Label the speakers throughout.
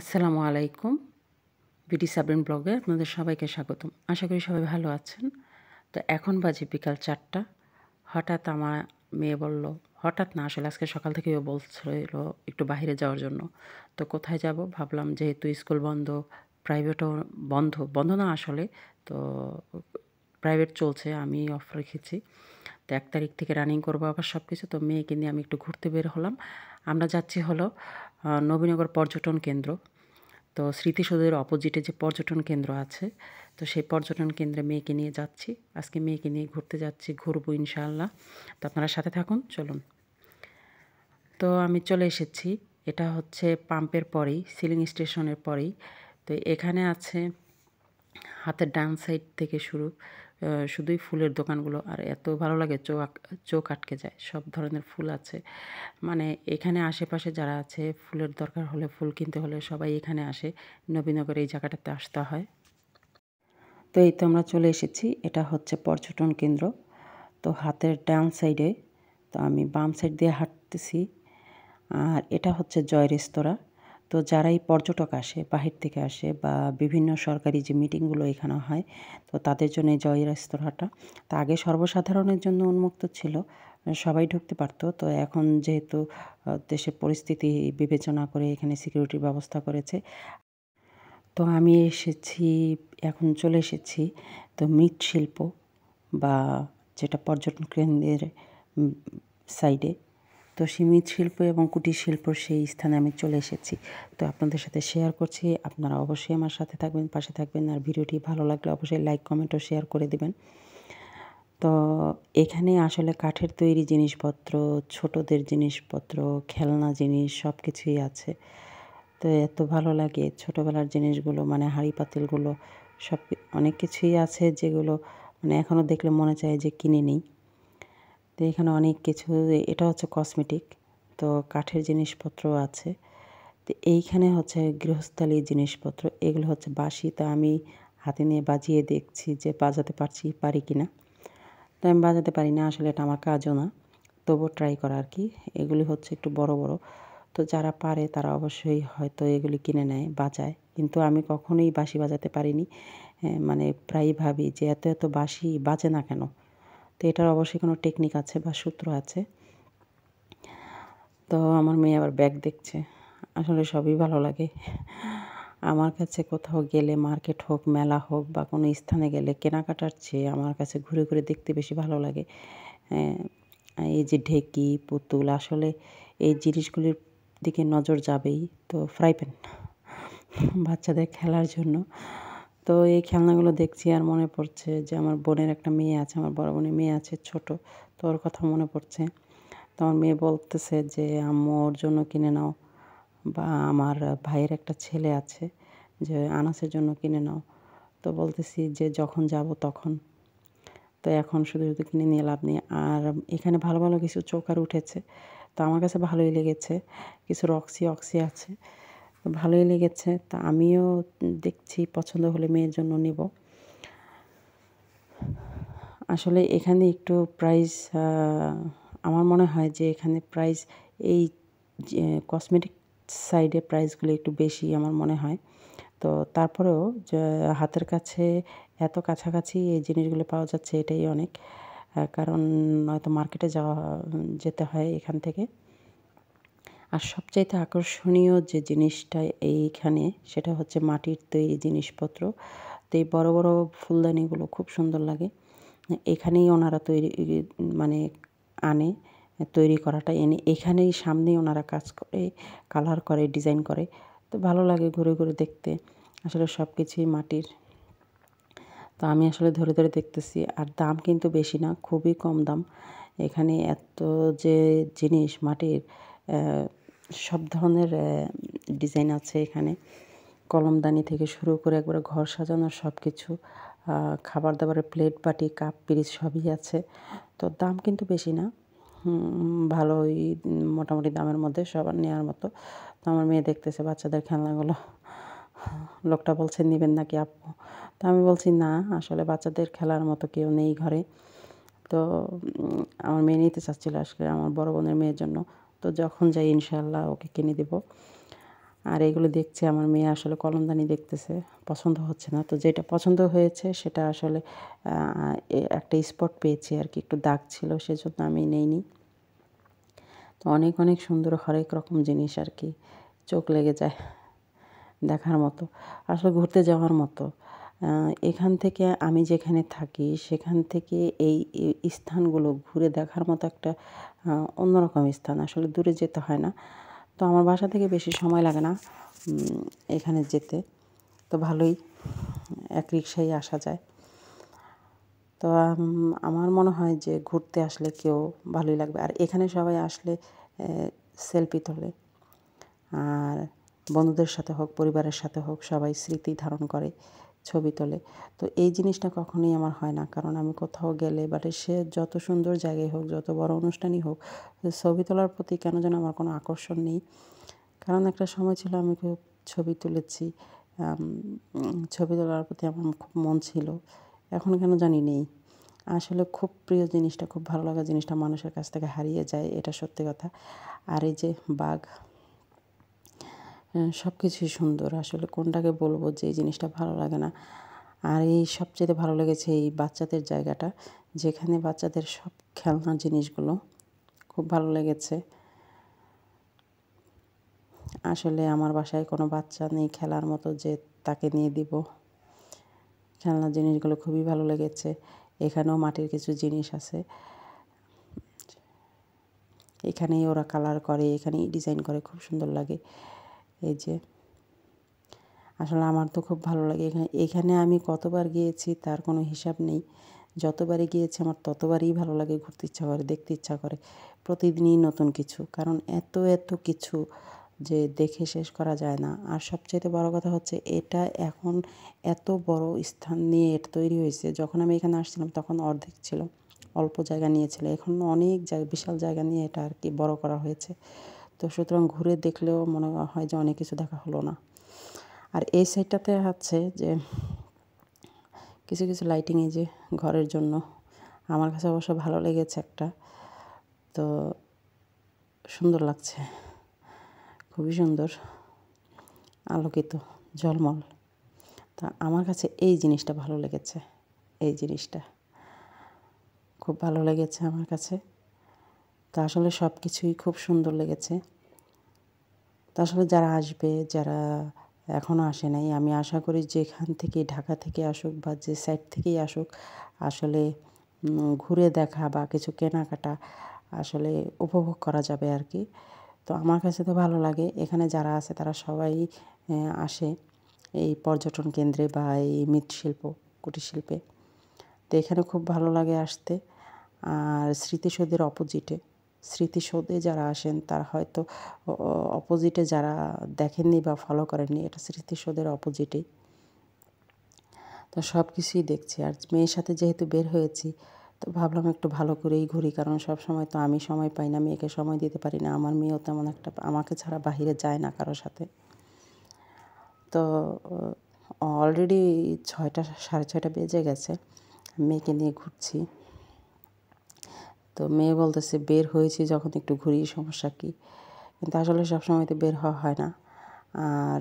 Speaker 1: আসসালামু আলাইকুম বিডি সাবরিন ব্লগে আপনাদের সবাইকে স্বাগতম আশা করি সবাই ভালো আছেন তো এখন বাজে বিকাল চারটা হঠাৎ আমার মেয়ে বলল হঠাৎ না আসলে আজকে সকাল থেকেই ও বলছিল একটু বাহিরে যাওয়ার জন্য তো কোথায় যাব ভাবলাম যেহেতু স্কুল বন্ধ প্রাইভেটও বন্ধ বন্ধ না আসলে তো প্রাইভেট চলছে আমি অফ রেখেছি তো এক তারিখ থেকে রানিং করবো আবার সব কিছু তো মেয়েকে নিয়ে আমি একটু ঘুরতে বের হলাম আমরা যাচ্ছি হলো নবীনগর পর্যটন কেন্দ্র তো স্মৃতিসৌধের অপোজিটে যে পর্যটন কেন্দ্র আছে তো সেই পর্যটন কেন্দ্রে মেয়েকে নিয়ে যাচ্ছি আজকে মেয়েকে নিয়ে ঘুরতে যাচ্ছি ঘুরবো ইনশাআল্লাহ তো আপনারা সাথে থাকুন চলুন তো আমি চলে এসেছি এটা হচ্ছে পাম্পের পরেই সিলিং স্টেশনের পরেই তো এখানে আছে হাতের ডান সাইড থেকে শুরু শুধুই ফুলের দোকানগুলো আর এত ভালো লাগে চোখ চোখ আটকে যায় সব ধরনের ফুল আছে মানে এখানে আশেপাশে যারা আছে ফুলের দরকার হলে ফুল কিনতে হলে সবাই এখানে আসে নবীনগর এই জায়গাটাতে আসতে হয় তো এই তো আমরা চলে এসেছি এটা হচ্ছে পর্যটন কেন্দ্র তো হাতের ডান সাইডে তো আমি বাম সাইড দিয়ে হাঁটতেছি আর এটা হচ্ছে জয় রেস্তোরাঁ তো যারাই পর্যটক আসে বাহির থেকে আসে বা বিভিন্ন সরকারি যে মিটিংগুলো এখানে হয় তো তাদের জন্য জয় রেস্তোরাঁটা তা আগে সর্বসাধারণের জন্য উন্মুক্ত ছিল সবাই ঢুকতে পারত তো এখন যেহেতু দেশের পরিস্থিতি বিবেচনা করে এখানে সিকিউরিটির ব্যবস্থা করেছে তো আমি এসেছি এখন চলে এসেছি তো মৃৎশিল্প বা যেটা পর্যটন কেন্দ্রের সাইডে তো সীমিত শিল্প এবং কুটির শিল্প সেই স্থানে আমি চলে এসেছি তো আপনাদের সাথে শেয়ার করছি আপনারা অবশ্যই আমার সাথে থাকবেন পাশে থাকবেন আর ভিডিওটি ভালো লাগলে অবশ্যই লাইক কমেন্টও শেয়ার করে দেবেন তো এখানে আসলে কাঠের তৈরি জিনিসপত্র ছোটদের জিনিসপত্র খেলনা জিনিস সব কিছুই আছে তো এত ভালো লাগে ছোটোবেলার জিনিসগুলো মানে হাঁড়ি পাতিলগুলো সব অনেক কিছুই আছে যেগুলো মানে এখনও দেখলে মনে চায় যে কিনে নিই তো এখানে অনেক কিছু এটা হচ্ছে কসমেটিক তো কাঠের জিনিসপত্র আছে তো এইখানে হচ্ছে গৃহস্থালী জিনিসপত্র এগুলো হচ্ছে বাসি তো আমি হাতে নিয়ে বাজিয়ে দেখছি যে বাজাতে পারছি পারি কি না তো আমি বাজাতে পারি না আসলে এটা আমার কাজও না তবুও ট্রাই করা আর কি এগুলি হচ্ছে একটু বড় বড় তো যারা পারে তারা অবশ্যই হয়তো এগুলি কিনে নেয় বাজায় কিন্তু আমি কখনোই বাঁশি বাজাতে পারিনি মানে প্রায় ভাবি যে এত এত বাঁশি বাজে না কেন তো এটার অবশ্যই কোনো টেকনিক আছে বা সূত্র আছে তো আমার মেয়ে আবার ব্যাগ দেখছে আসলে সবই ভালো লাগে আমার কাছে কোথাও গেলে মার্কেট হোক মেলা হোক বা কোনো স্থানে গেলে কেনাকাটার চেয়ে আমার কাছে ঘুরে ঘুরে দেখতে বেশি ভালো লাগে হ্যাঁ, এই যে ঢেকি পুতুল আসলে এই জিনিসগুলির দিকে নজর যাবেই তো ফ্রাই প্যান বাচ্চাদের খেলার জন্য তো এই খেলনাগুলো দেখছি আর মনে পড়ছে যে আমার বোনের একটা মেয়ে আছে আমার বড় বোনের মেয়ে আছে ছোট তো ওর কথা মনে পড়ছে তো আমার মেয়ে বলতেছে যে আম্মু ওর জন্য কিনে নাও বা আমার ভাইয়ের একটা ছেলে আছে যে আনাসের জন্য কিনে নাও তো বলতেছি যে যখন যাব তখন তো এখন শুধু শুধু কিনে নিয়ে লাভ নেই আর এখানে ভালো ভালো কিছু চোকার উঠেছে তো আমার কাছে ভালোই লেগেছে কিছু রক্সি অক্সি আছে ভালোই লেগেছে তা আমিও দেখছি পছন্দ হলে মেয়ের জন্য নেব আসলে এখানে একটু প্রাইস আমার মনে হয় যে এখানে প্রাইস এই কসমেটিক সাইডে প্রাইসগুলো একটু বেশি আমার মনে হয় তো তারপরেও হাতের কাছে এত কাছাকাছি এই জিনিসগুলো পাওয়া যাচ্ছে এটাই অনেক কারণ নয়তো মার্কেটে যাওয়া যেতে হয় এখান থেকে আর সবচাইতে আকর্ষণীয় যে জিনিসটা এইখানে সেটা হচ্ছে মাটির তৈরি জিনিসপত্র তো এই বড়ো বড়ো ফুলদানিগুলো খুব সুন্দর লাগে এখানেই ওনারা তৈরি মানে আনে তৈরি করাটা এনে এখানেই সামনেই ওনারা কাজ করে কালার করে ডিজাইন করে তো ভালো লাগে ঘুরে ঘুরে দেখতে আসলে সব কিছুই মাটির তো আমি আসলে ধরে ধরে দেখতেছি আর দাম কিন্তু বেশি না খুবই কম দাম এখানে এত যে জিনিস মাটির সব ধরনের ডিজাইন আছে এখানে কলমদানি থেকে শুরু করে একবারে ঘর সাজানোর সব কিছু খাবার দাবারের প্লেট বাটি কাপ পিরিচ সবই আছে তো দাম কিন্তু বেশি না ভালোই মোটামুটি দামের মধ্যে সবার নেওয়ার মতো তো আমার মেয়ে দেখতেছে বাচ্চাদের খেলনাগুলো লোকটা বলছে নেবেন নাকি আপু তো আমি বলছি না আসলে বাচ্চাদের খেলার মতো কেউ নেই ঘরে তো আমার মেয়ে নিতে চাচ্ছিলো আসলে আমার বড় বোনের মেয়ের জন্য তো যখন যাই ইনশাল্লাহ ওকে কিনে দেব আর এগুলো দেখছে আমার মেয়ে আসলে কলমদানি দেখতেছে পছন্দ হচ্ছে না তো যেটা পছন্দ হয়েছে সেটা আসলে একটা স্পট পেয়েছি আর কি একটু দাগ ছিল সেজন্য আমি নেইনি তো অনেক অনেক সুন্দর হরেক রকম জিনিস আর কি চোখ লেগে যায় দেখার মতো আসলে ঘুরতে যাওয়ার মতো এখান থেকে আমি যেখানে থাকি সেখান থেকে এই স্থানগুলো ঘুরে দেখার মতো একটা অন্যরকম স্থান আসলে দূরে যেতে হয় না তো আমার বাসা থেকে বেশি সময় লাগে না এখানে যেতে তো ভালোই এক রিক্সায় আসা যায় তো আমার মনে হয় যে ঘুরতে আসলে কেউ ভালোই লাগবে আর এখানে সবাই আসলে সেলফি তোলে আর বন্ধুদের সাথে হোক পরিবারের সাথে হোক সবাই স্মৃতি ধারণ করে ছবি তোলে তো এই জিনিসটা কখনোই আমার হয় না কারণ আমি কোথাও গেলে বাট সে যত সুন্দর জায়গায় হোক যত বড় অনুষ্ঠানই হোক ছবি তোলার প্রতি কেন যেন আমার কোনো আকর্ষণ নেই কারণ একটা সময় ছিল আমি খুব ছবি তুলেছি ছবি তোলার প্রতি আমার খুব মন ছিল এখন কেন জানি নেই আসলে খুব প্রিয় জিনিসটা খুব ভালো লাগা জিনিসটা মানুষের কাছ থেকে হারিয়ে যায় এটা সত্যি কথা আর এই যে বাঘ হ্যাঁ, সব কিছুই সুন্দর আসলে কোনটাকে বলবো যে জিনিসটা ভালো লাগে না আর এই সবচেয়ে ভালো লেগেছে এই বাচ্চাদের জায়গাটা যেখানে বাচ্চাদের সব খেলনার জিনিসগুলো খুব ভালো লেগেছে আসলে আমার বাসায় কোনো বাচ্চা নেই খেলার মতো যে তাকে নিয়ে দিব খেলনার জিনিসগুলো খুবই ভালো লেগেছে এখানেও মাটির কিছু জিনিস আছে এখানেই ওরা কালার করে এখানেই ডিজাইন করে খুব সুন্দর লাগে এই যে আসলে আমার তো খুব ভালো লাগে এখানে এখানে আমি কতবার গিয়েছি তার কোনো হিসাব নেই যতবারই গিয়েছি আমার ততবারই ভালো লাগে ঘুরতে ইচ্ছা করে দেখতে ইচ্ছা করে প্রতিদিনই নতুন কিছু কারণ এত এত কিছু যে দেখে শেষ করা যায় না আর সবচেয়ে বড় কথা হচ্ছে এটা এখন এত বড় স্থান নিয়ে এটা তৈরি হয়েছে যখন আমি এখানে আসছিলাম তখন অর্ধেক ছিল অল্প জায়গা নিয়েছিল এখন অনেক জায়গা বিশাল জায়গা নিয়ে এটা আর কি বড় করা হয়েছে তো সুতরাং ঘুরে দেখলেও মনে হয় যে অনেক কিছু দেখা হলো না আর এই সাইডটাতে হচ্ছে যে কিছু কিছু লাইটিং এই যে ঘরের জন্য আমার কাছে অবশ্য ভালো লেগেছে একটা তো সুন্দর লাগছে খুবই সুন্দর আলোকিত জলমল তা আমার কাছে এই জিনিসটা ভালো লেগেছে এই জিনিসটা খুব ভালো লেগেছে আমার কাছে তো আসলে সব কিছুই খুব সুন্দর লেগেছে তো আসলে যারা আসবে যারা এখনও আসে নাই আমি আশা করি যেখান থেকে ঢাকা থেকে আসুক বা যে সাইড থেকেই আসুক আসলে ঘুরে দেখা বা কিছু কেনাকাটা আসলে উপভোগ করা যাবে আর কি তো আমার কাছে তো ভালো লাগে এখানে যারা আছে তারা সবাই আসে এই পর্যটন কেন্দ্রে বা এই মৃৎশিল্প কুটিরশিল্পে তো এখানে খুব ভালো লাগে আসতে আর স্মৃতিসৌধের অপোজিটে স্মৃতিসৌধে যারা আসেন তারা হয়তো অপোজিটে যারা দেখেননি বা ফলো করেননি এটা স্মৃতিসৌধের অপোজিটে তো সব কিছুই দেখছি আর মেয়ের সাথে যেহেতু বের হয়েছি তো ভাবলাম একটু ভালো করেই ঘুরি কারণ সব সময় তো আমি সময় পাই না মেয়েকে সময় দিতে পারি না আমার মেয়েও তেমন একটা আমাকে ছাড়া বাহিরে যায় না কারোর সাথে তো অলরেডি ছয়টা সাড়ে ছয়টা বেজে গেছে মেয়েকে নিয়ে ঘুরছি তো মেয়ে বলতেছে বের হয়েছি যখন একটু ঘুরি সমস্যা কী কিন্তু আসলে সবসময় তো বের হওয়া হয় না আর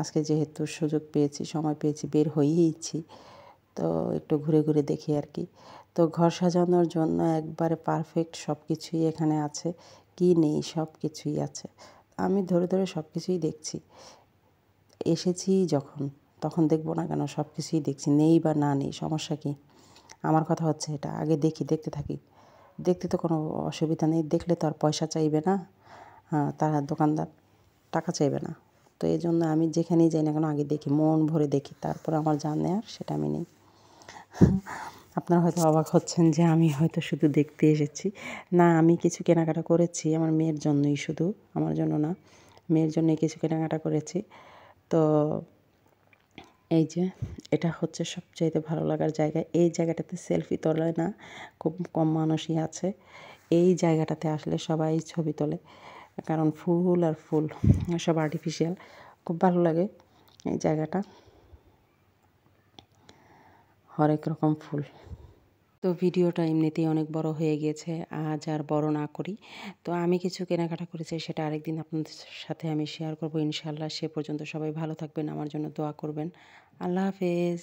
Speaker 1: আজকে যেহেতু সুযোগ পেয়েছি সময় পেয়েছি বের হয়েইছি তো একটু ঘুরে ঘুরে দেখি আর কি তো ঘর সাজানোর জন্য একবারে পারফেক্ট সব কিছুই এখানে আছে কি নেই সব কিছুই আছে আমি ধরে ধরে সব কিছুই দেখছি এসেছি যখন তখন দেখবো না কেন সব কিছুই দেখছি নেই বা না নেই সমস্যা কী আমার কথা হচ্ছে এটা আগে দেখি দেখতে থাকি দেখতে তো কোনো অসুবিধা নেই দেখলে তো আর পয়সা চাইবে না হ্যাঁ, তার তারা দোকানদার টাকা চাইবে না তো এই জন্য আমি যেখানেই যাই না কেন আগে দেখি মন ভরে দেখি তারপর আমার যা নেয়ার সেটা আমি নেই আপনারা হয়তো অবাক হচ্ছেন যে আমি হয়তো শুধু দেখতে এসেছি না আমি কিছু কেনাকাটা করেছি আমার মেয়ের জন্যই শুধু আমার জন্য না মেয়ের জন্যই কিছু কেনাকাটা করেছি তো এই যে এটা হচ্ছে সবচাইতে ভালো লাগার জায়গা এই জায়গাটাতে সেলফি তোলে না খুব কম মানুষই আছে এই জায়গাটাতে আসলে সবাই ছবি তোলে কারণ ফুল আর ফুল সব আর্টিফিশিয়াল খুব ভালো লাগে এই জায়গাটা হরেক রকম ফুল তো ভিডিওটা এমনিতেই অনেক বড় হয়ে গিয়েছে আজ আর বড় না করি তো আমি কিছু কেনাকাটা করেছি সেটা আরেকদিন আপনাদের সাথে আমি শেয়ার করব ইনশাল্লাহ সে পর্যন্ত সবাই ভালো থাকবেন আমার জন্য দোয়া করবেন আল্লাহ হাফেজ